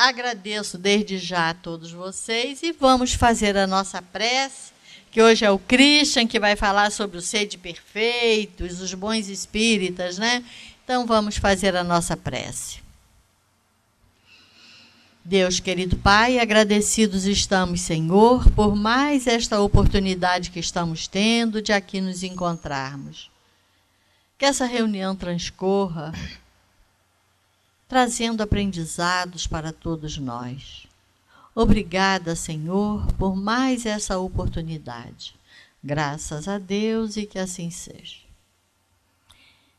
Agradeço desde já a todos vocês e vamos fazer a nossa prece, que hoje é o Christian que vai falar sobre o sede perfeitos, os bons espíritas, né? Então vamos fazer a nossa prece. Deus querido Pai, agradecidos estamos, Senhor, por mais esta oportunidade que estamos tendo de aqui nos encontrarmos. Que essa reunião transcorra trazendo aprendizados para todos nós. Obrigada, Senhor, por mais essa oportunidade. Graças a Deus e que assim seja.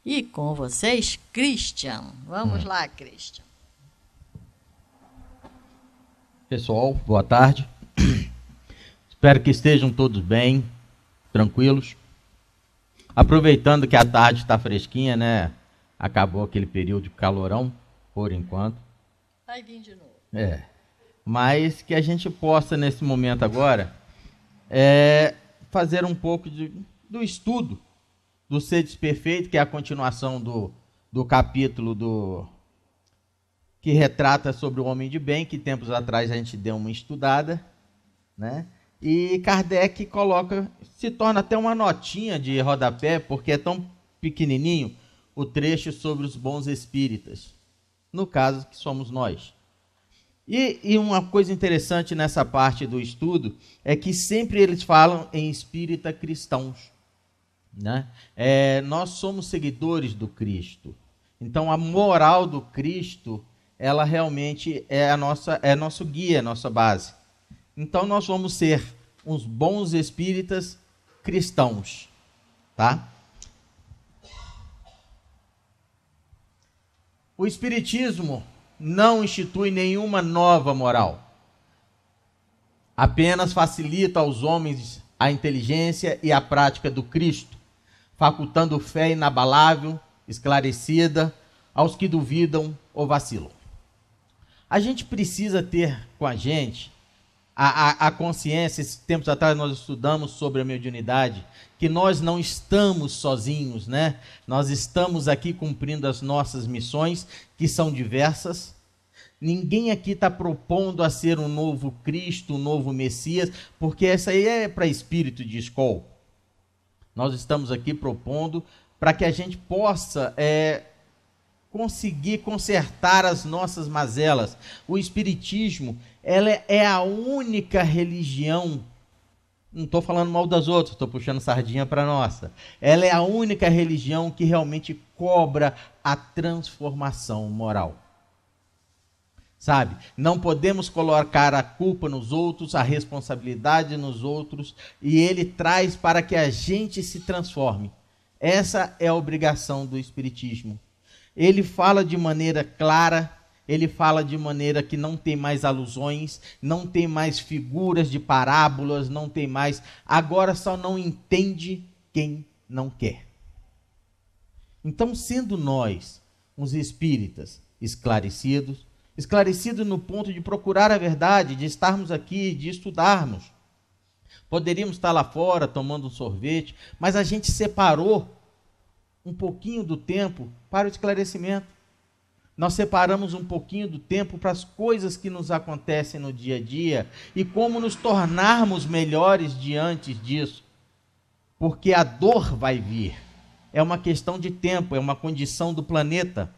E com vocês, Christian. Vamos hum. lá, Christian. Pessoal, boa tarde. Espero que estejam todos bem, tranquilos. Aproveitando que a tarde está fresquinha, né? Acabou aquele período de calorão por enquanto. Vai vir de novo. É. Mas que a gente possa, nesse momento agora, é, fazer um pouco de, do estudo do Ser Desperfeito, que é a continuação do, do capítulo do que retrata sobre o homem de bem, que tempos atrás a gente deu uma estudada, né? E Kardec coloca, se torna até uma notinha de rodapé, porque é tão pequenininho o trecho sobre os bons espíritas no caso que somos nós. E, e, uma coisa interessante nessa parte do estudo é que sempre eles falam em espírita cristãos. Né? É, nós somos seguidores do Cristo. Então a moral do Cristo, ela realmente é a nossa, é nosso guia, nossa base. Então nós vamos ser uns bons espíritas cristãos, tá? O Espiritismo não institui nenhuma nova moral. Apenas facilita aos homens a inteligência e a prática do Cristo, facultando fé inabalável, esclarecida aos que duvidam ou vacilam. A gente precisa ter com a gente a, a, a consciência, esses tempos atrás nós estudamos sobre a mediunidade, que nós não estamos sozinhos, né? Nós estamos aqui cumprindo as nossas missões, que são diversas. Ninguém aqui está propondo a ser um novo Cristo, um novo Messias, porque essa aí é para espírito de escola. Nós estamos aqui propondo para que a gente possa é, conseguir consertar as nossas mazelas. O espiritismo, ela é a única religião não estou falando mal das outras, estou puxando sardinha para nossa. Ela é a única religião que realmente cobra a transformação moral. Sabe? Não podemos colocar a culpa nos outros, a responsabilidade nos outros, e ele traz para que a gente se transforme. Essa é a obrigação do Espiritismo. Ele fala de maneira clara, ele fala de maneira que não tem mais alusões, não tem mais figuras de parábolas, não tem mais. Agora só não entende quem não quer. Então, sendo nós, os espíritas esclarecidos, esclarecidos no ponto de procurar a verdade, de estarmos aqui, de estudarmos, poderíamos estar lá fora tomando um sorvete, mas a gente separou um pouquinho do tempo para o esclarecimento. Nós separamos um pouquinho do tempo para as coisas que nos acontecem no dia a dia e como nos tornarmos melhores diante disso. Porque a dor vai vir. É uma questão de tempo, é uma condição do planeta.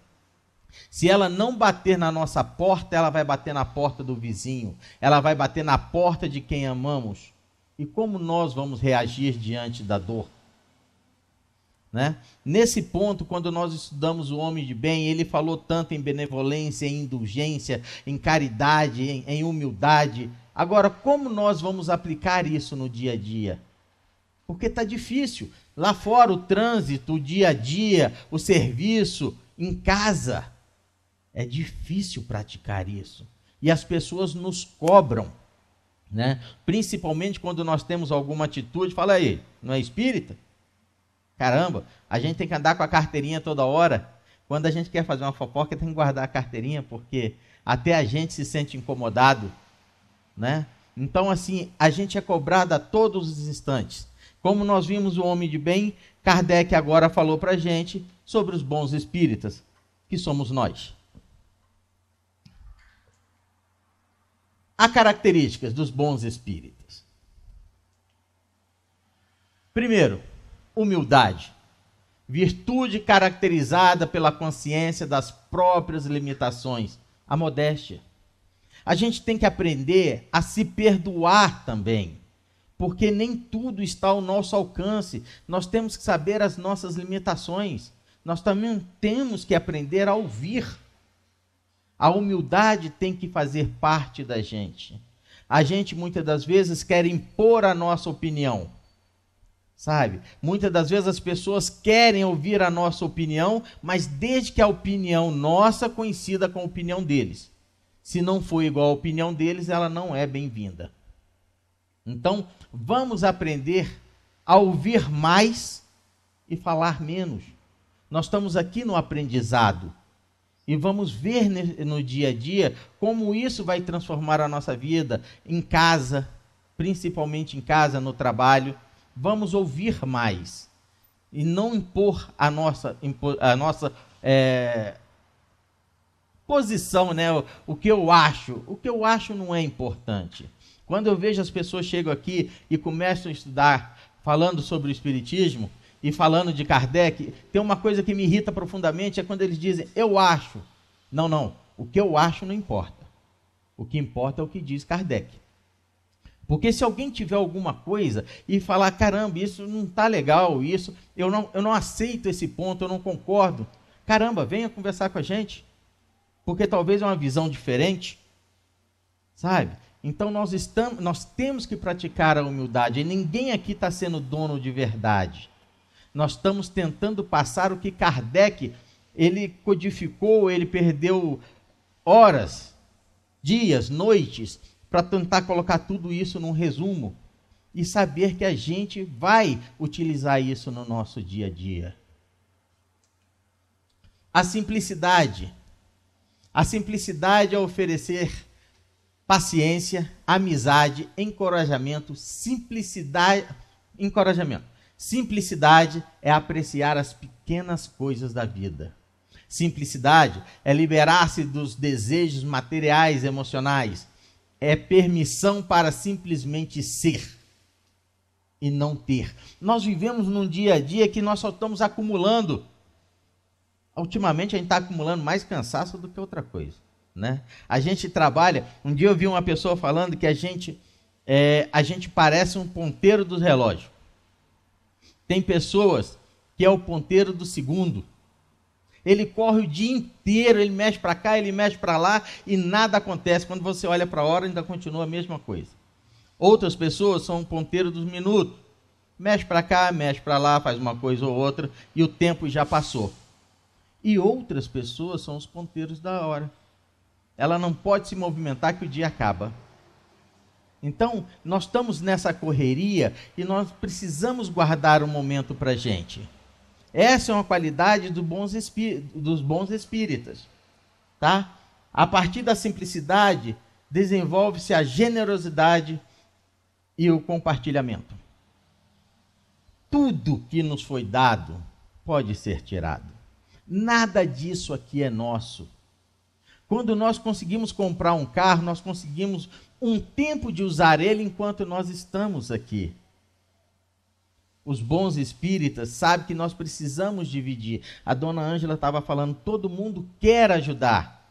Se ela não bater na nossa porta, ela vai bater na porta do vizinho, ela vai bater na porta de quem amamos. E como nós vamos reagir diante da dor? Né? Nesse ponto, quando nós estudamos o homem de bem, ele falou tanto em benevolência, em indulgência, em caridade, em, em humildade. Agora, como nós vamos aplicar isso no dia a dia? Porque está difícil. Lá fora, o trânsito, o dia a dia, o serviço, em casa. É difícil praticar isso. E as pessoas nos cobram. Né? Principalmente quando nós temos alguma atitude, fala aí, não é espírita? Caramba, a gente tem que andar com a carteirinha toda hora. Quando a gente quer fazer uma fofoca, tem que guardar a carteirinha, porque até a gente se sente incomodado, né? Então, assim, a gente é cobrado a todos os instantes. Como nós vimos o homem de bem, Kardec agora falou para a gente sobre os bons espíritas, que somos nós. Há características dos bons espíritas. Primeiro, humildade, virtude caracterizada pela consciência das próprias limitações, a modéstia. A gente tem que aprender a se perdoar também, porque nem tudo está ao nosso alcance. Nós temos que saber as nossas limitações. Nós também temos que aprender a ouvir. A humildade tem que fazer parte da gente. A gente muitas das vezes quer impor a nossa opinião sabe? Muitas das vezes as pessoas querem ouvir a nossa opinião, mas desde que a opinião nossa coincida com a opinião deles. Se não for igual à opinião deles, ela não é bem-vinda. Então, vamos aprender a ouvir mais e falar menos. Nós estamos aqui no aprendizado e vamos ver no dia a dia como isso vai transformar a nossa vida em casa, principalmente em casa, no trabalho vamos ouvir mais e não impor a nossa, a nossa é, posição, né? O, o que eu acho. O que eu acho não é importante. Quando eu vejo as pessoas chegam aqui e começam a estudar falando sobre o Espiritismo e falando de Kardec, tem uma coisa que me irrita profundamente é quando eles dizem eu acho. Não, não. O que eu acho não importa. O que importa é o que diz Kardec. Porque se alguém tiver alguma coisa e falar, caramba, isso não está legal, isso, eu não, eu não aceito esse ponto, eu não concordo. Caramba, venha conversar com a gente. Porque talvez é uma visão diferente. Sabe? Então nós estamos, nós temos que praticar a humildade. E ninguém aqui está sendo dono de verdade. Nós estamos tentando passar o que Kardec ele codificou, ele perdeu horas, dias, noites para tentar colocar tudo isso num resumo e saber que a gente vai utilizar isso no nosso dia a dia. A simplicidade. A simplicidade é oferecer paciência, amizade, encorajamento, simplicidade, encorajamento. Simplicidade é apreciar as pequenas coisas da vida. Simplicidade é liberar-se dos desejos materiais, emocionais é permissão para simplesmente ser e não ter. Nós vivemos num dia a dia que nós só estamos acumulando. Ultimamente a gente está acumulando mais cansaço do que outra coisa, né? A gente trabalha. Um dia eu vi uma pessoa falando que a gente é, a gente parece um ponteiro dos relógios. Tem pessoas que é o ponteiro do segundo, ele corre o dia inteiro, ele mexe para cá, ele mexe para lá e nada acontece. Quando você olha para a hora, ainda continua a mesma coisa. Outras pessoas são o ponteiro dos minutos. Mexe para cá, mexe para lá, faz uma coisa ou outra e o tempo já passou. E outras pessoas são os ponteiros da hora. Ela não pode se movimentar que o dia acaba. Então, nós estamos nessa correria e nós precisamos guardar um momento para a gente. Essa é uma qualidade do bons dos bons espíritas. Tá? A partir da simplicidade, desenvolve-se a generosidade e o compartilhamento. Tudo que nos foi dado pode ser tirado. Nada disso aqui é nosso. Quando nós conseguimos comprar um carro, nós conseguimos um tempo de usar ele enquanto nós estamos aqui os bons espíritas, sabe que nós precisamos dividir. A dona Ângela estava falando, todo mundo quer ajudar.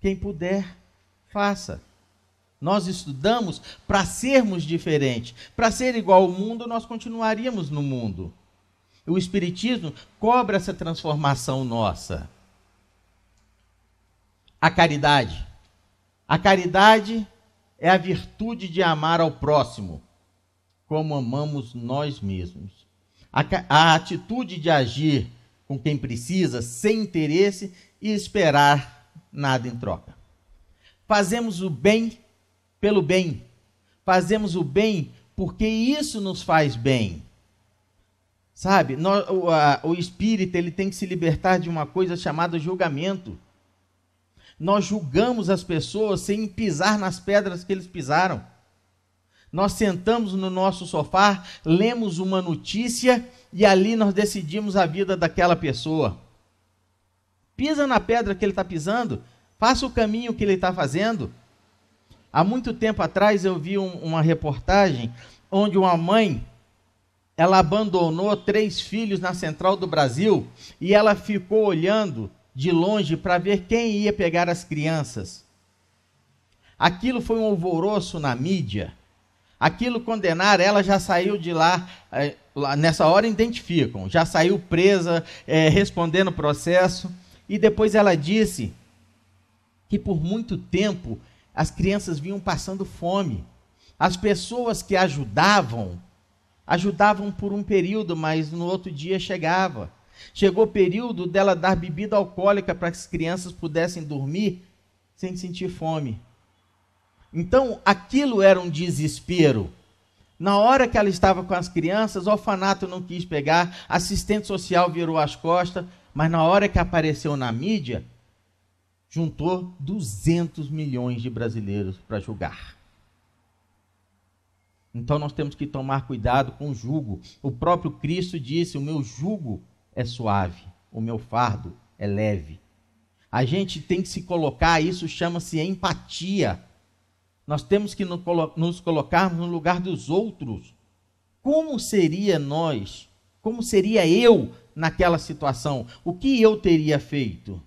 Quem puder, faça. Nós estudamos para sermos diferentes. Para ser igual ao mundo, nós continuaríamos no mundo. O Espiritismo cobra essa transformação nossa. A caridade. A caridade é a virtude de amar ao próximo como amamos nós mesmos. A, a atitude de agir com quem precisa, sem interesse e esperar nada em troca. Fazemos o bem pelo bem. Fazemos o bem porque isso nos faz bem. Sabe, o, a, o espírito ele tem que se libertar de uma coisa chamada julgamento. Nós julgamos as pessoas sem pisar nas pedras que eles pisaram. Nós sentamos no nosso sofá, lemos uma notícia e ali nós decidimos a vida daquela pessoa. Pisa na pedra que ele está pisando, faça o caminho que ele está fazendo. Há muito tempo atrás eu vi um, uma reportagem onde uma mãe ela abandonou três filhos na central do Brasil e ela ficou olhando de longe para ver quem ia pegar as crianças. Aquilo foi um alvoroço na mídia. Aquilo condenar, ela já saiu de lá, eh, nessa hora identificam, já saiu presa, é, respondendo o processo. E depois ela disse que por muito tempo as crianças vinham passando fome. As pessoas que ajudavam, ajudavam por um período, mas no outro dia chegava. Chegou o período dela dar bebida alcoólica para que as crianças pudessem dormir sem sentir fome. Então, aquilo era um desespero. Na hora que ela estava com as crianças, o orfanato não quis pegar, assistente social virou as costas, mas na hora que apareceu na mídia, juntou 200 milhões de brasileiros para julgar. Então nós temos que tomar cuidado com o jugo. O próprio Cristo disse: O meu jugo é suave, o meu fardo é leve. A gente tem que se colocar, isso chama-se empatia. Nós temos que nos colocar no lugar dos outros. Como seria nós? Como seria eu naquela situação? O que eu teria feito?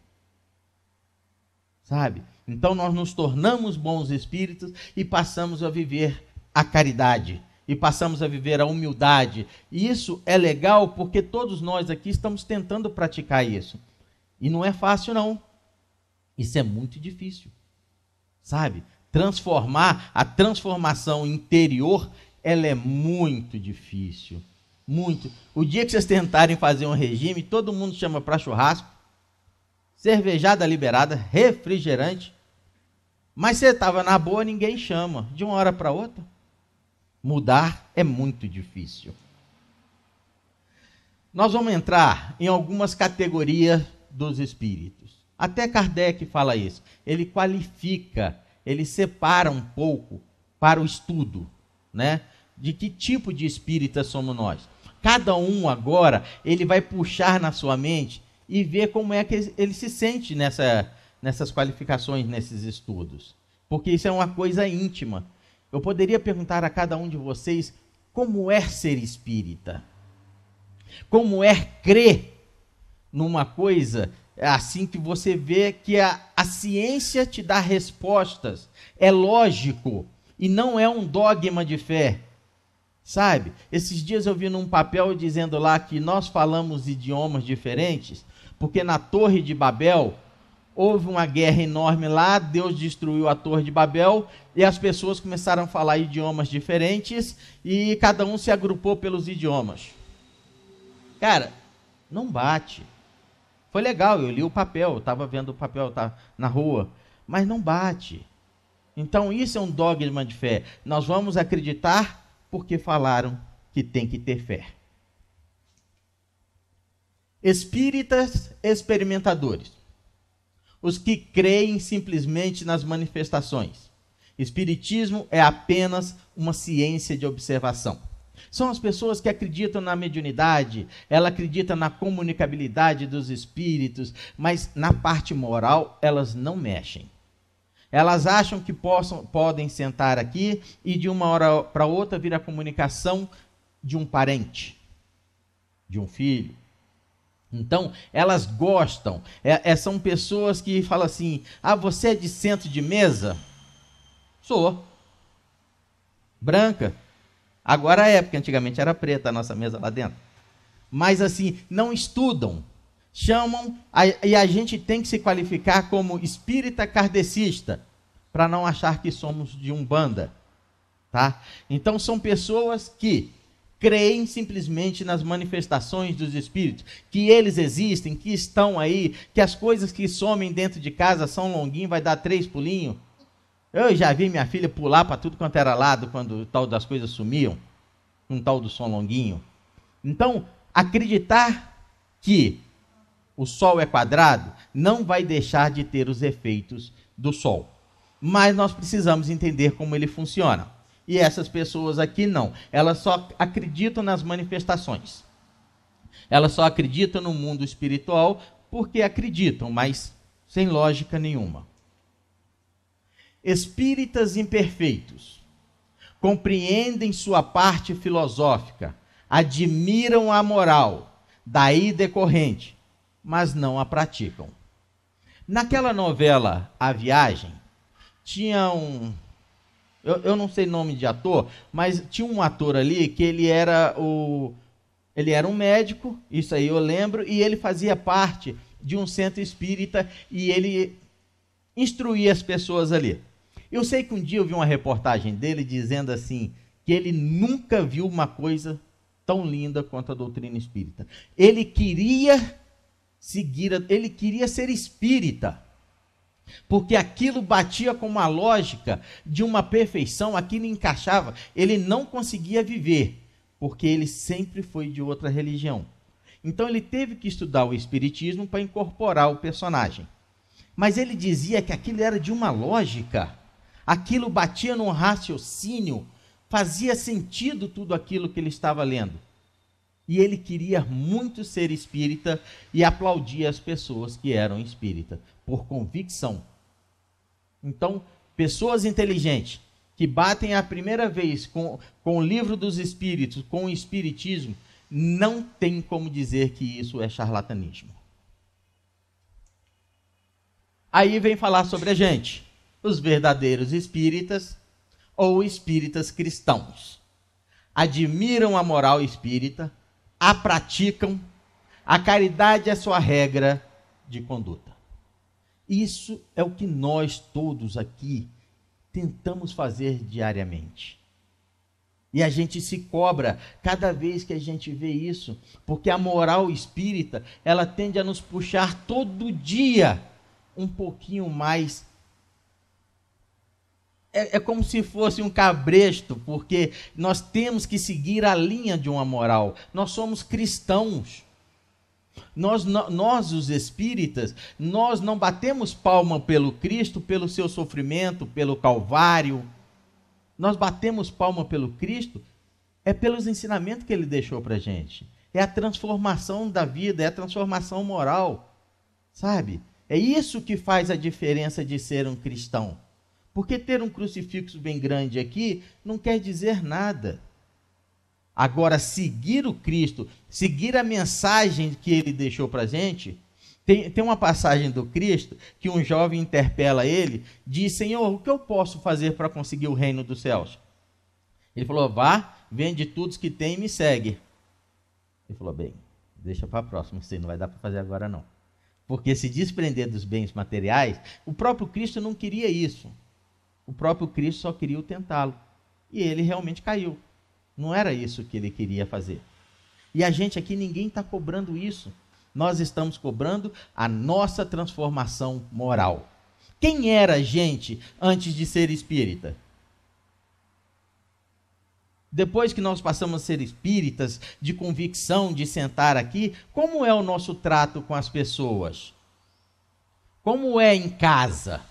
Sabe? Então nós nos tornamos bons espíritos e passamos a viver a caridade e passamos a viver a humildade. E isso é legal porque todos nós aqui estamos tentando praticar isso. E não é fácil não. Isso é muito difícil. Sabe? transformar, a transformação interior, ela é muito difícil. Muito. O dia que vocês tentarem fazer um regime, todo mundo chama para churrasco, cervejada liberada, refrigerante. Mas você estava na boa, ninguém chama. De uma hora para outra, mudar é muito difícil. Nós vamos entrar em algumas categorias dos espíritos. Até Kardec fala isso. Ele qualifica ele separa um pouco para o estudo, né? De que tipo de espírita somos nós? Cada um agora, ele vai puxar na sua mente e ver como é que ele se sente nessa, nessas qualificações, nesses estudos. Porque isso é uma coisa íntima. Eu poderia perguntar a cada um de vocês como é ser espírita? Como é crer numa coisa é assim que você vê que a, a ciência te dá respostas. É lógico e não é um dogma de fé. Sabe? Esses dias eu vi num papel dizendo lá que nós falamos idiomas diferentes, porque na Torre de Babel houve uma guerra enorme lá, Deus destruiu a Torre de Babel e as pessoas começaram a falar idiomas diferentes e cada um se agrupou pelos idiomas. Cara, não bate. Foi legal, eu li o papel, estava vendo o papel tá na rua, mas não bate. Então isso é um dogma de fé. Nós vamos acreditar porque falaram que tem que ter fé. Espíritas experimentadores. Os que creem simplesmente nas manifestações. Espiritismo é apenas uma ciência de observação. São as pessoas que acreditam na mediunidade, ela acredita na comunicabilidade dos espíritos, mas na parte moral elas não mexem. Elas acham que possam, podem sentar aqui e de uma hora para outra vir a comunicação de um parente, de um filho. Então, elas gostam, é, é, são pessoas que falam assim: ah, você é de centro de mesa? Sou. Branca, Agora é, porque antigamente era preta a nossa mesa lá dentro. Mas assim, não estudam, chamam, a, e a gente tem que se qualificar como espírita kardecista, para não achar que somos de umbanda. Tá? Então são pessoas que creem simplesmente nas manifestações dos espíritos, que eles existem, que estão aí, que as coisas que somem dentro de casa são longuinho, vai dar três pulinhos. Eu já vi minha filha pular para tudo quanto era lado quando tal das coisas sumiam, um tal do som longuinho. Então, acreditar que o Sol é quadrado não vai deixar de ter os efeitos do Sol. Mas nós precisamos entender como ele funciona. E essas pessoas aqui não. Elas só acreditam nas manifestações. Elas só acreditam no mundo espiritual porque acreditam, mas sem lógica nenhuma. Espíritas imperfeitos compreendem sua parte filosófica, admiram a moral, daí decorrente, mas não a praticam. Naquela novela A Viagem, tinha um. Eu, eu não sei nome de ator, mas tinha um ator ali que ele era o. Ele era um médico, isso aí eu lembro, e ele fazia parte de um centro espírita e ele instruía as pessoas ali. Eu sei que um dia eu vi uma reportagem dele dizendo assim que ele nunca viu uma coisa tão linda quanto a doutrina espírita. Ele queria seguir, ele queria ser espírita. Porque aquilo batia com uma lógica de uma perfeição, aquilo encaixava, ele não conseguia viver, porque ele sempre foi de outra religião. Então ele teve que estudar o espiritismo para incorporar o personagem. Mas ele dizia que aquilo era de uma lógica Aquilo batia num raciocínio, fazia sentido tudo aquilo que ele estava lendo. E ele queria muito ser espírita e aplaudia as pessoas que eram espírita, por convicção. Então, pessoas inteligentes que batem a primeira vez com, com o livro dos espíritos, com o espiritismo, não tem como dizer que isso é charlatanismo. Aí vem falar sobre a gente os verdadeiros espíritas ou espíritas cristãos. Admiram a moral espírita, a praticam, a caridade é sua regra de conduta. Isso é o que nós todos aqui tentamos fazer diariamente. E a gente se cobra cada vez que a gente vê isso, porque a moral espírita, ela tende a nos puxar todo dia um pouquinho mais é, é, como se fosse um cabresto, porque nós temos que seguir a linha de uma moral. Nós somos cristãos. Nós, nós, os espíritas, nós não batemos palma pelo Cristo, pelo seu sofrimento, pelo Calvário. Nós batemos palma pelo Cristo é pelos ensinamentos que ele deixou para gente. É a transformação da vida, é a transformação moral. Sabe? É isso que faz a diferença de ser um cristão. Porque ter um crucifixo bem grande aqui não quer dizer nada. Agora, seguir o Cristo, seguir a mensagem que ele deixou para a gente, tem, tem uma passagem do Cristo que um jovem interpela ele, diz: Senhor, o que eu posso fazer para conseguir o reino dos céus? Ele falou: Vá, vende tudo que tem e me segue. Ele falou: Bem, deixa para a próxima, isso não vai dar para fazer agora não. Porque se desprender dos bens materiais, o próprio Cristo não queria isso. O próprio Cristo só queria tentá-lo. E ele realmente caiu. Não era isso que ele queria fazer. E a gente aqui, ninguém está cobrando isso. Nós estamos cobrando a nossa transformação moral. Quem era a gente antes de ser espírita? Depois que nós passamos a ser espíritas, de convicção, de sentar aqui, como é o nosso trato com as pessoas? Como é em casa?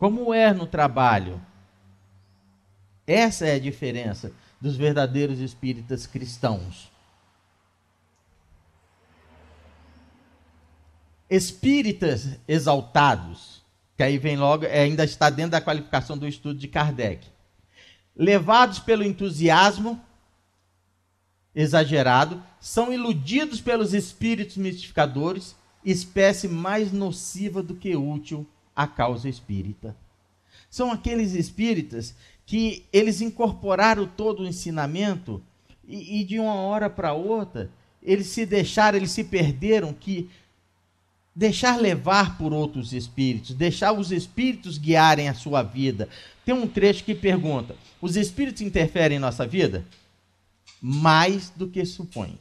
Como é no trabalho? Essa é a diferença dos verdadeiros espíritas cristãos. Espíritas exaltados, que aí vem logo, é, ainda está dentro da qualificação do estudo de Kardec. Levados pelo entusiasmo exagerado, são iludidos pelos espíritos mistificadores, espécie mais nociva do que útil a causa espírita. São aqueles espíritas que eles incorporaram todo o ensinamento e, e de uma hora para outra eles se deixaram, eles se perderam que deixar levar por outros espíritos, deixar os espíritos guiarem a sua vida. Tem um trecho que pergunta: os espíritos interferem em nossa vida? Mais do que supõe.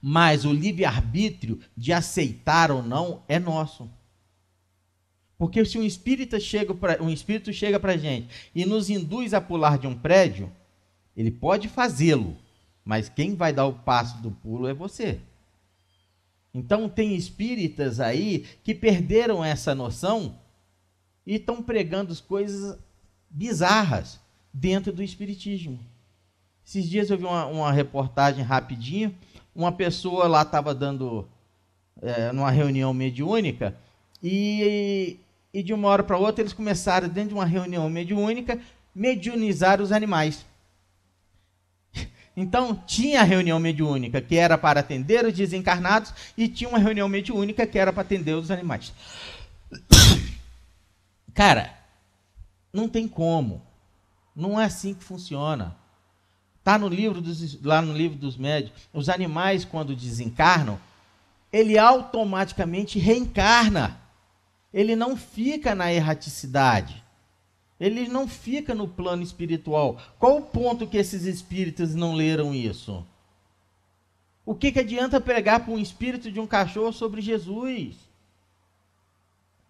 Mas o livre-arbítrio de aceitar ou não é nosso. Porque se um espírita chega um espírito chega para a gente e nos induz a pular de um prédio, ele pode fazê-lo, mas quem vai dar o passo do pulo é você. Então tem espíritas aí que perderam essa noção e estão pregando coisas bizarras dentro do espiritismo. Esses dias eu vi uma, uma reportagem rapidinho, uma pessoa lá estava dando é, numa reunião mediúnica e e de uma hora para outra eles começaram, dentro de uma reunião mediúnica, mediunizar os animais. Então, tinha a reunião mediúnica, que era para atender os desencarnados, e tinha uma reunião mediúnica, que era para atender os animais. Cara, não tem como. Não é assim que funciona. Tá no livro dos, lá no livro dos médios, os animais quando desencarnam, ele automaticamente reencarna ele não fica na erraticidade. Ele não fica no plano espiritual. Qual o ponto que esses espíritos não leram isso? O que, que adianta pregar para um espírito de um cachorro sobre Jesus?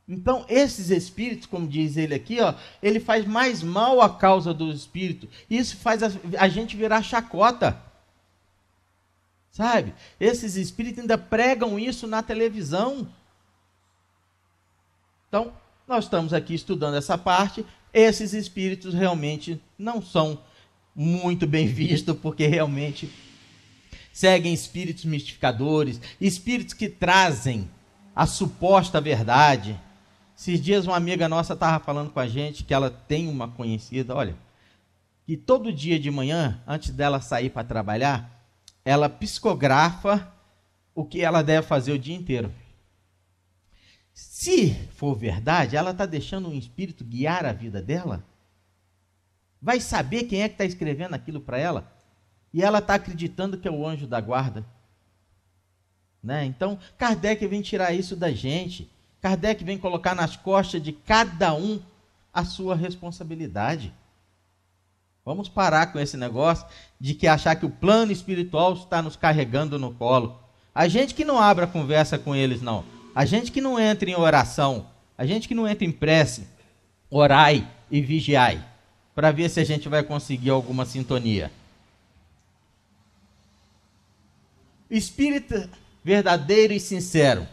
Então, esses espíritos, como diz ele aqui, ó, ele faz mais mal à causa do espírito. Isso faz a, a gente virar chacota. Sabe? Esses espíritos ainda pregam isso na televisão. Então, nós estamos aqui estudando essa parte. Esses espíritos realmente não são muito bem vistos, porque realmente seguem espíritos mistificadores, espíritos que trazem a suposta verdade. Esses dias uma amiga nossa estava falando com a gente que ela tem uma conhecida, olha, que todo dia de manhã, antes dela sair para trabalhar, ela psicografa o que ela deve fazer o dia inteiro. Se for verdade, ela está deixando um espírito guiar a vida dela? Vai saber quem é que está escrevendo aquilo para ela? E ela está acreditando que é o anjo da guarda. Né? Então, Kardec vem tirar isso da gente. Kardec vem colocar nas costas de cada um a sua responsabilidade. Vamos parar com esse negócio de que achar que o plano espiritual está nos carregando no colo. A gente que não abre a conversa com eles, não. A gente que não entra em oração, a gente que não entra em prece, orai e vigiai, para ver se a gente vai conseguir alguma sintonia. Espírito verdadeiro e sincero,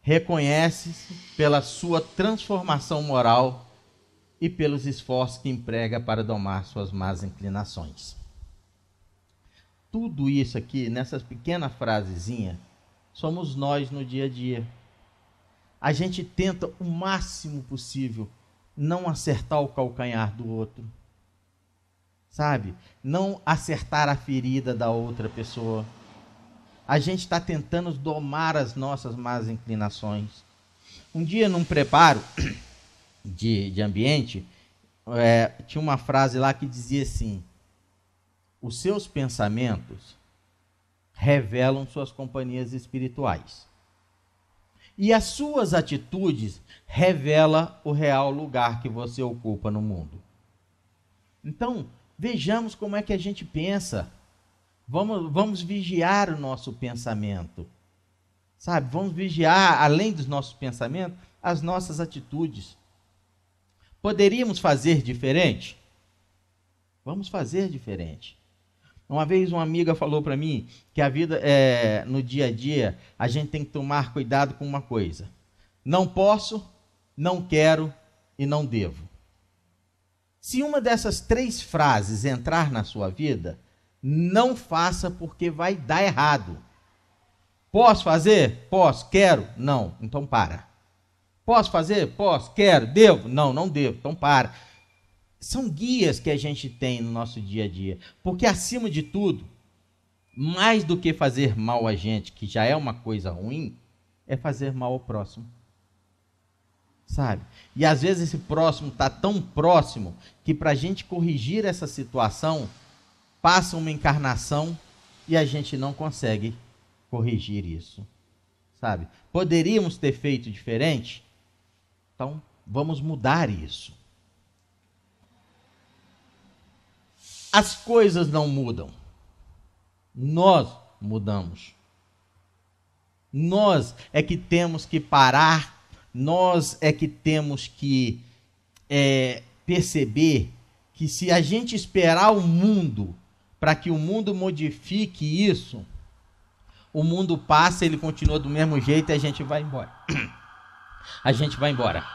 reconhece-se pela sua transformação moral e pelos esforços que emprega para domar suas más inclinações. Tudo isso aqui, nessa pequena frasezinha, somos nós no dia a dia. A gente tenta o máximo possível não acertar o calcanhar do outro. Sabe? Não acertar a ferida da outra pessoa. A gente está tentando domar as nossas más inclinações. Um dia, num preparo de, de ambiente, é, tinha uma frase lá que dizia assim: os seus pensamentos revelam suas companhias espirituais. E as suas atitudes revela o real lugar que você ocupa no mundo. Então, vejamos como é que a gente pensa. Vamos, vamos vigiar o nosso pensamento. Sabe? Vamos vigiar, além dos nossos pensamentos, as nossas atitudes. Poderíamos fazer diferente? Vamos fazer diferente. Uma vez uma amiga falou para mim que a vida é, no dia a dia a gente tem que tomar cuidado com uma coisa: não posso, não quero e não devo. Se uma dessas três frases entrar na sua vida, não faça porque vai dar errado. Posso fazer? Posso. Quero? Não. Então para. Posso fazer? Posso. Quero. Devo? Não, não devo. Então para são guias que a gente tem no nosso dia a dia. Porque, acima de tudo, mais do que fazer mal a gente, que já é uma coisa ruim, é fazer mal ao próximo. Sabe? E às vezes esse próximo está tão próximo que para a gente corrigir essa situação, passa uma encarnação e a gente não consegue corrigir isso. Sabe? Poderíamos ter feito diferente? Então, vamos mudar isso. As coisas não mudam. Nós mudamos. Nós é que temos que parar, nós é que temos que é, perceber que se a gente esperar o mundo para que o mundo modifique isso, o mundo passa, ele continua do mesmo jeito e a gente vai embora. A gente vai embora.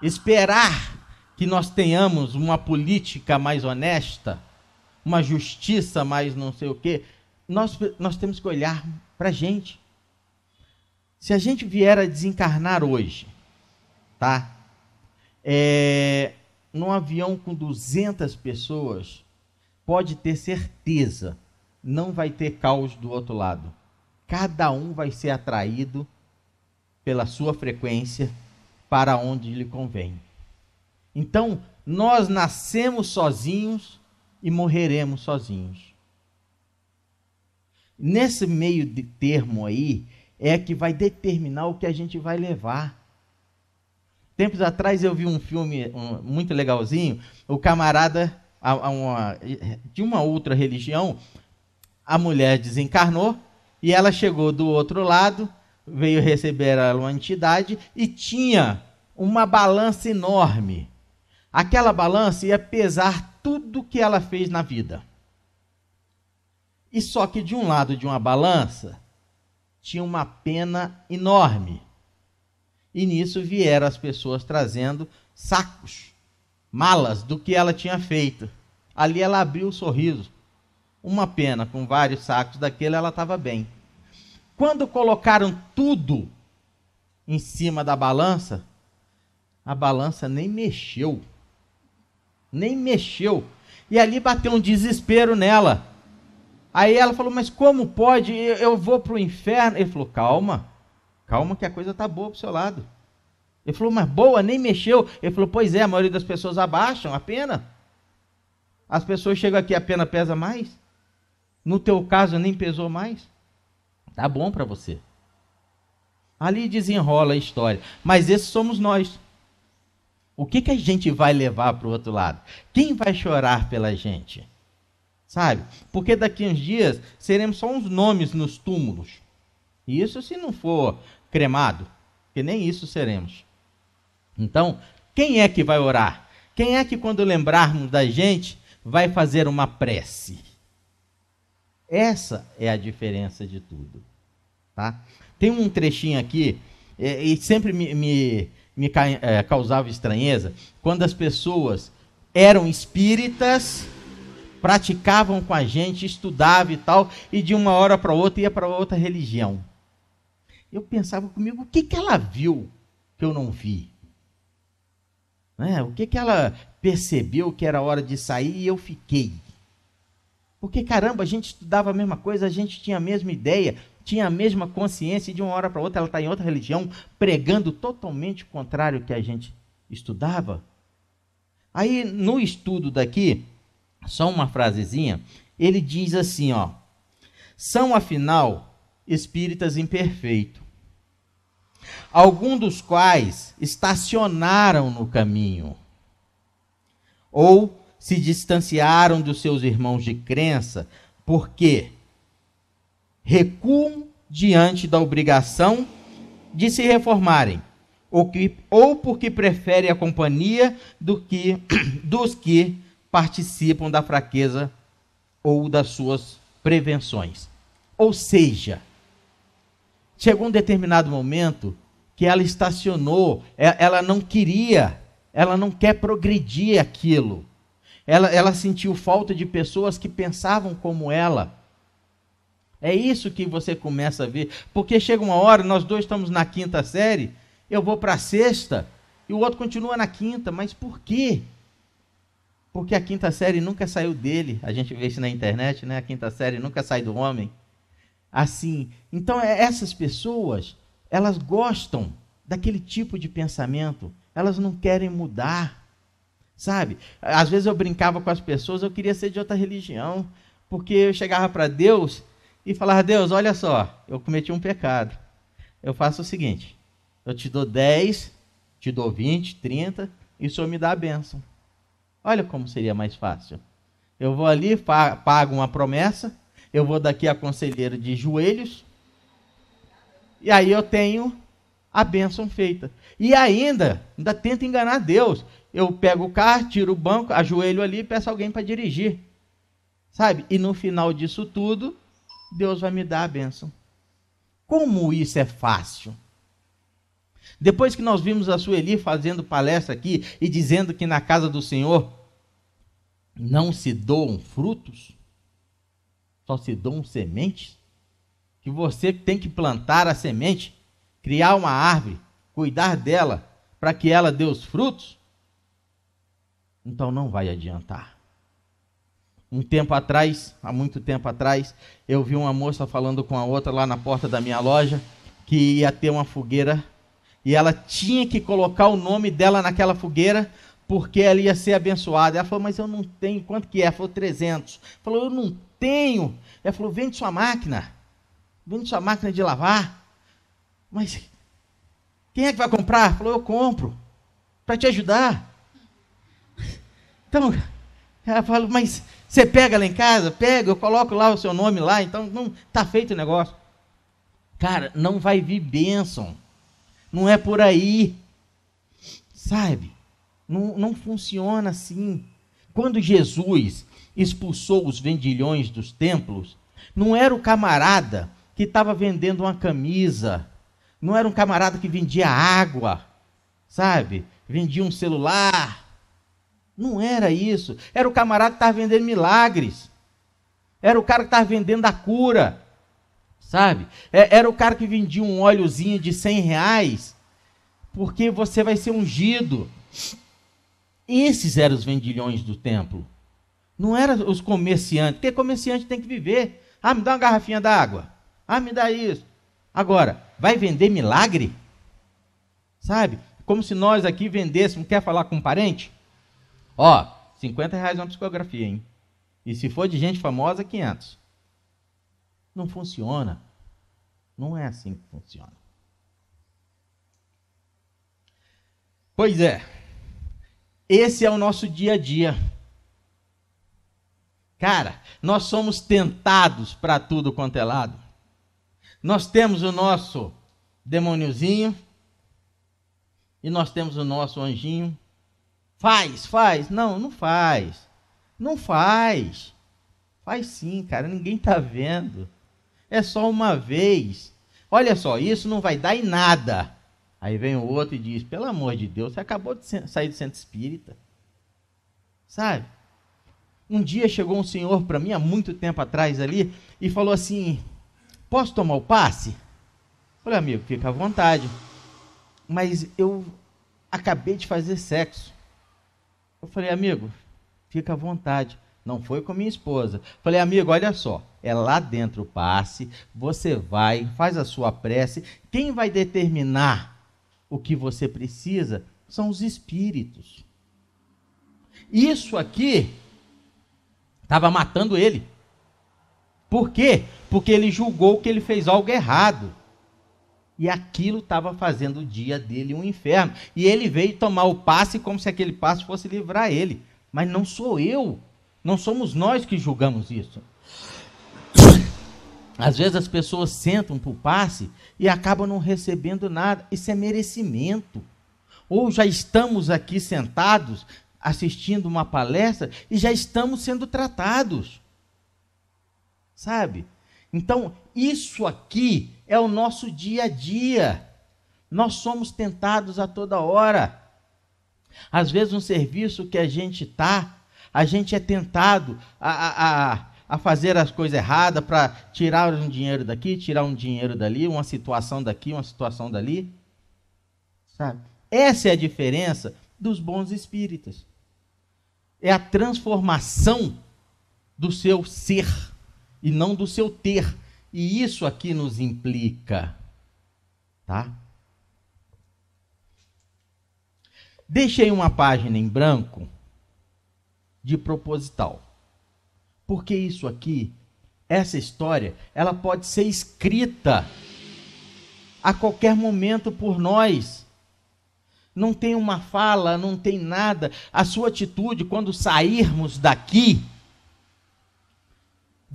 Esperar que nós tenhamos uma política mais honesta, uma justiça mais não sei o quê, nós, nós temos que olhar para a gente. Se a gente vier a desencarnar hoje, tá? É, num avião com 200 pessoas, pode ter certeza, não vai ter caos do outro lado. Cada um vai ser atraído pela sua frequência para onde lhe convém. Então, nós nascemos sozinhos e morreremos sozinhos. Nesse meio de termo aí é que vai determinar o que a gente vai levar. Tempos atrás eu vi um filme um, muito legalzinho, o camarada a, a uma, de uma outra religião, a mulher desencarnou e ela chegou do outro lado, veio receber a uma entidade e tinha uma balança enorme aquela balança ia pesar tudo que ela fez na vida. E só que de um lado de uma balança tinha uma pena enorme. E nisso vieram as pessoas trazendo sacos, malas do que ela tinha feito. Ali ela abriu o um sorriso. Uma pena com vários sacos daquele, ela estava bem. Quando colocaram tudo em cima da balança, a balança nem mexeu nem mexeu. E ali bateu um desespero nela. Aí ela falou: Mas como pode? Eu vou para o inferno. Ele falou: Calma, calma, que a coisa tá boa para seu lado. Ele falou: Mas boa, nem mexeu. Ele falou: Pois é, a maioria das pessoas abaixam a pena. As pessoas chegam aqui, a pena pesa mais. No teu caso, nem pesou mais. Tá bom para você. Ali desenrola a história. Mas esses somos nós. O que, que a gente vai levar para o outro lado? Quem vai chorar pela gente? Sabe? Porque daqui uns dias seremos só uns nomes nos túmulos. E isso se não for cremado, que nem isso seremos. Então, quem é que vai orar? Quem é que, quando lembrarmos da gente, vai fazer uma prece? Essa é a diferença de tudo. Tá? Tem um trechinho aqui, e, é, e sempre me, me me eh, causava estranheza quando as pessoas eram espíritas, praticavam com a gente, estudavam e tal, e de uma hora para outra ia para outra religião. Eu pensava comigo, o que, que ela viu que eu não vi? Né? O que, que ela percebeu que era hora de sair e eu fiquei? Porque, caramba, a gente estudava a mesma coisa, a gente tinha a mesma ideia, tinha a mesma consciência, e de uma hora para outra ela está em outra religião, pregando totalmente o contrário que a gente estudava. Aí, no estudo daqui, só uma frasezinha, ele diz assim, ó, são, afinal, espíritas imperfeitos, alguns dos quais estacionaram no caminho, ou se distanciaram dos seus irmãos de crença porque recuam diante da obrigação de se reformarem, ou, que, ou porque preferem a companhia do que dos que participam da fraqueza ou das suas prevenções. Ou seja, chegou um determinado momento que ela estacionou, é, ela não queria, ela não quer progredir aquilo ela, ela sentiu falta de pessoas que pensavam como ela. É isso que você começa a ver. Porque chega uma hora, nós dois estamos na quinta série, eu vou para a sexta e o outro continua na quinta. Mas por quê? Porque a quinta série nunca saiu dele. A gente vê isso na internet, né? A quinta série nunca sai do homem. Assim, então é, essas pessoas, elas gostam daquele tipo de pensamento. Elas não querem mudar. Sabe? Às vezes eu brincava com as pessoas, eu queria ser de outra religião, porque eu chegava para Deus e falava: Deus, olha só, eu cometi um pecado. Eu faço o seguinte: eu te dou 10, te dou 20, 30, e o Senhor me dá a bênção. Olha como seria mais fácil. Eu vou ali, pago uma promessa, eu vou daqui a conselheiro de joelhos, e aí eu tenho a bênção feita. E ainda, ainda tenta enganar Deus. Eu pego o carro, tiro o banco, ajoelho ali e peço alguém para dirigir. Sabe? E no final disso tudo, Deus vai me dar a bênção. Como isso é fácil? Depois que nós vimos a Sueli fazendo palestra aqui e dizendo que na casa do Senhor não se doam frutos, só se doam sementes, que você tem que plantar a semente criar uma árvore, cuidar dela, para que ela dê os frutos, então não vai adiantar. Um tempo atrás, há muito tempo atrás, eu vi uma moça falando com a outra lá na porta da minha loja que ia ter uma fogueira e ela tinha que colocar o nome dela naquela fogueira porque ela ia ser abençoada. Ela falou, mas eu não tenho. Quanto que é? Ela falou, 300. Ela falou, eu não tenho. Ela falou, vende sua máquina. Vende sua máquina de lavar. Mas quem é que vai comprar? Falou, eu compro, para te ajudar. Então, ela falou, mas você pega lá em casa? Pega, eu coloco lá o seu nome lá, então não está feito o negócio. Cara, não vai vir bênção. Não é por aí. Sabe? Não, não funciona assim. Quando Jesus expulsou os vendilhões dos templos, não era o camarada que estava vendendo uma camisa não era um camarada que vendia água, sabe? Vendia um celular. Não era isso. Era o camarada que estava vendendo milagres. Era o cara que estava vendendo a cura, sabe? É, era o cara que vendia um óleozinho de 100 reais, porque você vai ser ungido. Esses eram os vendilhões do templo. Não eram os comerciantes, porque comerciante tem que viver. Ah, me dá uma garrafinha d'água. Ah, me dá isso. Agora, vai vender milagre? Sabe? Como se nós aqui vendêssemos, quer falar com um parente? Ó, 50 reais uma psicografia, hein? E se for de gente famosa, 500. Não funciona. Não é assim que funciona. Pois é. Esse é o nosso dia a dia. Cara, nós somos tentados para tudo quanto é lado. Nós temos o nosso demôniozinho e nós temos o nosso anjinho. Faz, faz. Não, não faz. Não faz. Faz sim, cara. Ninguém tá vendo. É só uma vez. Olha só, isso não vai dar em nada. Aí vem o outro e diz: pelo amor de Deus, você acabou de sair do centro espírita. Sabe? Um dia chegou um senhor para mim, há muito tempo atrás ali, e falou assim: Posso tomar o passe? Falei, amigo, fica à vontade. Mas eu acabei de fazer sexo. Eu falei, amigo, fica à vontade. Não foi com minha esposa. Falei, amigo, olha só. É lá dentro o passe. Você vai, faz a sua prece. Quem vai determinar o que você precisa são os espíritos. Isso aqui estava matando ele. Por quê? Porque ele julgou que ele fez algo errado. E aquilo estava fazendo o dia dele um inferno. E ele veio tomar o passe como se aquele passe fosse livrar ele. Mas não sou eu. Não somos nós que julgamos isso. Às vezes as pessoas sentam para o passe e acabam não recebendo nada. Isso é merecimento. Ou já estamos aqui sentados assistindo uma palestra e já estamos sendo tratados sabe? Então, isso aqui é o nosso dia a dia. Nós somos tentados a toda hora. Às vezes, no serviço que a gente está, a gente é tentado a, a, a fazer as coisas erradas para tirar um dinheiro daqui, tirar um dinheiro dali, uma situação daqui, uma situação dali. Sabe? Essa é a diferença dos bons espíritas. É a transformação do seu ser e não do seu ter. E isso aqui nos implica, tá? Deixei uma página em branco de proposital. Porque isso aqui, essa história, ela pode ser escrita a qualquer momento por nós. Não tem uma fala, não tem nada. A sua atitude quando sairmos daqui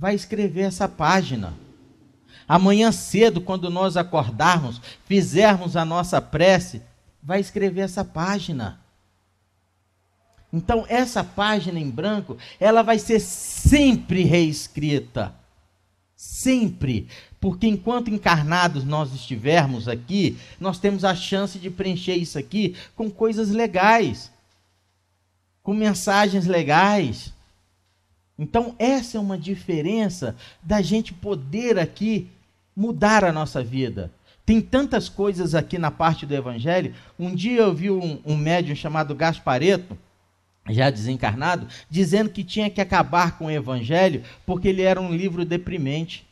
vai escrever essa página. Amanhã cedo, quando nós acordarmos, fizermos a nossa prece, vai escrever essa página. Então, essa página em branco, ela vai ser sempre reescrita. Sempre. Porque enquanto encarnados nós estivermos aqui, nós temos a chance de preencher isso aqui com coisas legais, com mensagens legais. Então, essa é uma diferença da gente poder aqui mudar a nossa vida. Tem tantas coisas aqui na parte do Evangelho. Um dia eu vi um, um médium chamado Gaspareto, já desencarnado, dizendo que tinha que acabar com o Evangelho porque ele era um livro deprimente.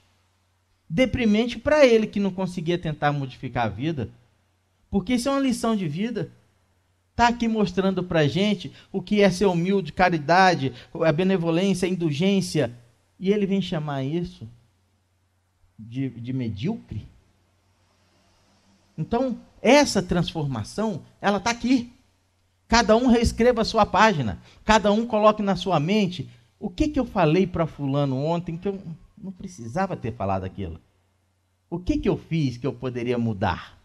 Deprimente para ele que não conseguia tentar modificar a vida. Porque isso é uma lição de vida está aqui mostrando para gente o que é ser humilde, caridade, a benevolência, a indulgência. E ele vem chamar isso de, de medíocre. Então, essa transformação, ela está aqui. Cada um reescreva a sua página. Cada um coloque na sua mente o que, que eu falei para fulano ontem que eu não precisava ter falado aquilo. O que, que eu fiz que eu poderia mudar?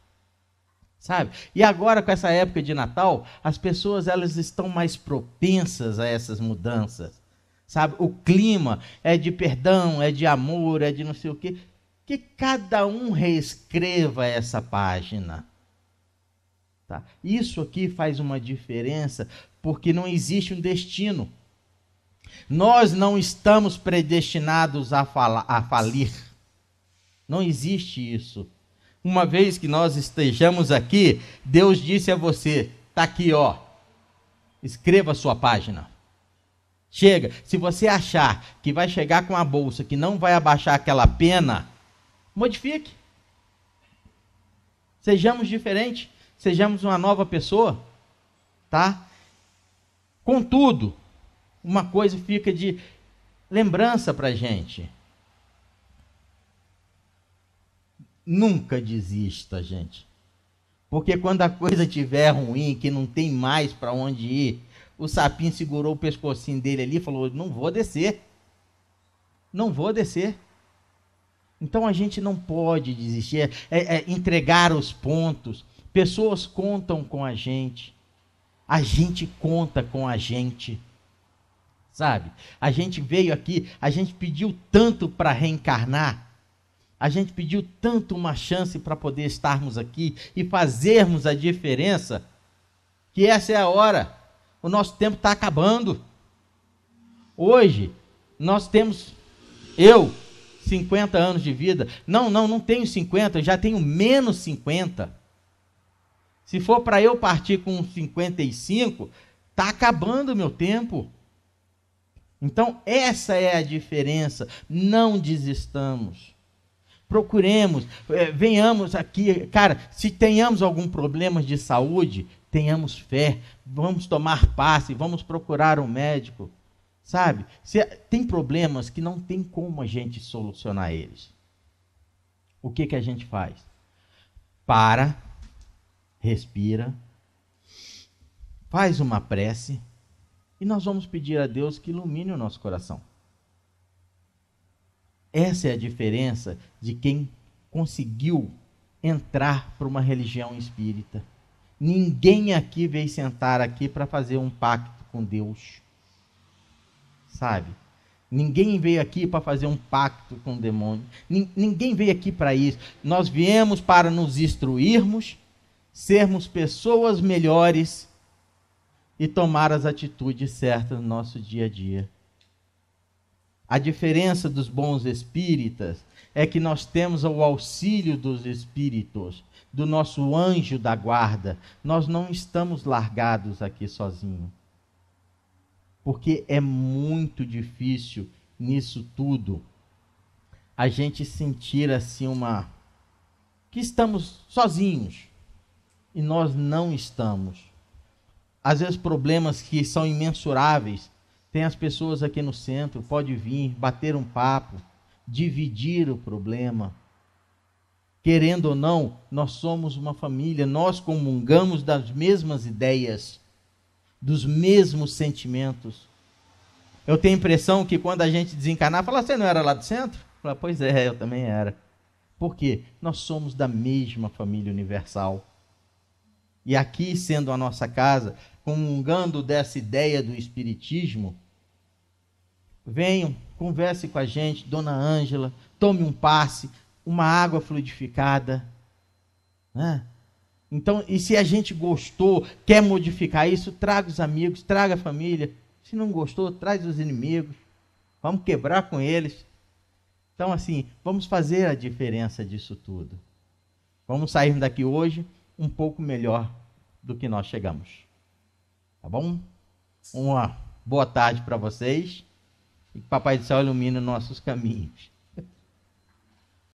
sabe? E agora com essa época de Natal, as pessoas elas estão mais propensas a essas mudanças, sabe? O clima é de perdão, é de amor, é de não sei o quê. Que cada um reescreva essa página. Tá? Isso aqui faz uma diferença porque não existe um destino. Nós não estamos predestinados a, falar, a falir. Não existe isso uma vez que nós estejamos aqui, Deus disse a você: está aqui, ó, escreva a sua página. Chega, se você achar que vai chegar com a bolsa que não vai abaixar aquela pena, modifique. Sejamos diferentes, sejamos uma nova pessoa, tá? Contudo, uma coisa fica de lembrança para gente. Nunca desista, gente. Porque quando a coisa estiver ruim, que não tem mais para onde ir, o sapinho segurou o pescocinho dele ali e falou: Não vou descer. Não vou descer. Então a gente não pode desistir, é, é, é entregar os pontos. Pessoas contam com a gente. A gente conta com a gente. Sabe? A gente veio aqui, a gente pediu tanto para reencarnar a gente pediu tanto uma chance para poder estarmos aqui e fazermos a diferença, que essa é a hora. O nosso tempo está acabando. Hoje, nós temos, eu, 50 anos de vida. Não, não, não tenho 50, eu já tenho menos 50. Se for para eu partir com 55, está acabando o meu tempo. Então, essa é a diferença. Não desistamos procuremos, é, venhamos aqui. Cara, se tenhamos algum problema de saúde, tenhamos fé, vamos tomar passe, vamos procurar um médico. Sabe? Se, tem problemas que não tem como a gente solucionar eles. O que, que a gente faz? Para, respira, faz uma prece e nós vamos pedir a Deus que ilumine o nosso coração. Essa é a diferença de quem conseguiu entrar para uma religião espírita. Ninguém aqui veio sentar aqui para fazer um pacto com Deus. Sabe? Ninguém veio aqui para fazer um pacto com o demônio. Ninguém veio aqui para isso. Nós viemos para nos instruirmos, sermos pessoas melhores e tomar as atitudes certas no nosso dia a dia. A diferença dos bons espíritas é que nós temos o auxílio dos espíritos, do nosso anjo da guarda. Nós não estamos largados aqui sozinhos. Porque é muito difícil nisso tudo a gente sentir assim uma que estamos sozinhos e nós não estamos. Às vezes problemas que são imensuráveis tem as pessoas aqui no centro, pode vir, bater um papo, dividir o problema. Querendo ou não, nós somos uma família, nós comungamos das mesmas ideias, dos mesmos sentimentos. Eu tenho a impressão que quando a gente desencarnar, fala, você não era lá do centro? Fala, pois é, eu também era. Por quê? Nós somos da mesma família universal. E aqui, sendo a nossa casa, comungando dessa ideia do Espiritismo, Venham, converse com a gente, Dona Ângela, tome um passe, uma água fluidificada. Né? Então, e se a gente gostou, quer modificar isso, traga os amigos, traga a família. Se não gostou, traz os inimigos. Vamos quebrar com eles. Então, assim, vamos fazer a diferença disso tudo. Vamos sair daqui hoje um pouco melhor do que nós chegamos. Tá bom? Uma boa tarde para vocês. E que Papai do Céu ilumine nossos caminhos.